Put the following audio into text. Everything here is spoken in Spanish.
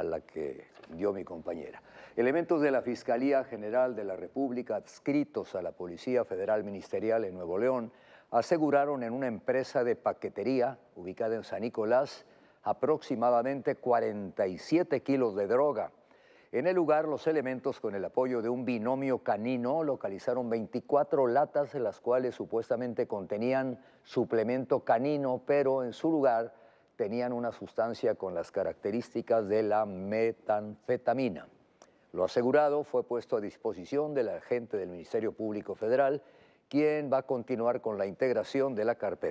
a la que dio mi compañera. Elementos de la Fiscalía General de la República adscritos a la Policía Federal Ministerial en Nuevo León aseguraron en una empresa de paquetería ubicada en San Nicolás aproximadamente 47 kilos de droga. En el lugar, los elementos, con el apoyo de un binomio canino, localizaron 24 latas, en las cuales supuestamente contenían suplemento canino, pero en su lugar tenían una sustancia con las características de la metanfetamina. Lo asegurado fue puesto a disposición del agente del Ministerio Público Federal, quien va a continuar con la integración de la carpeta.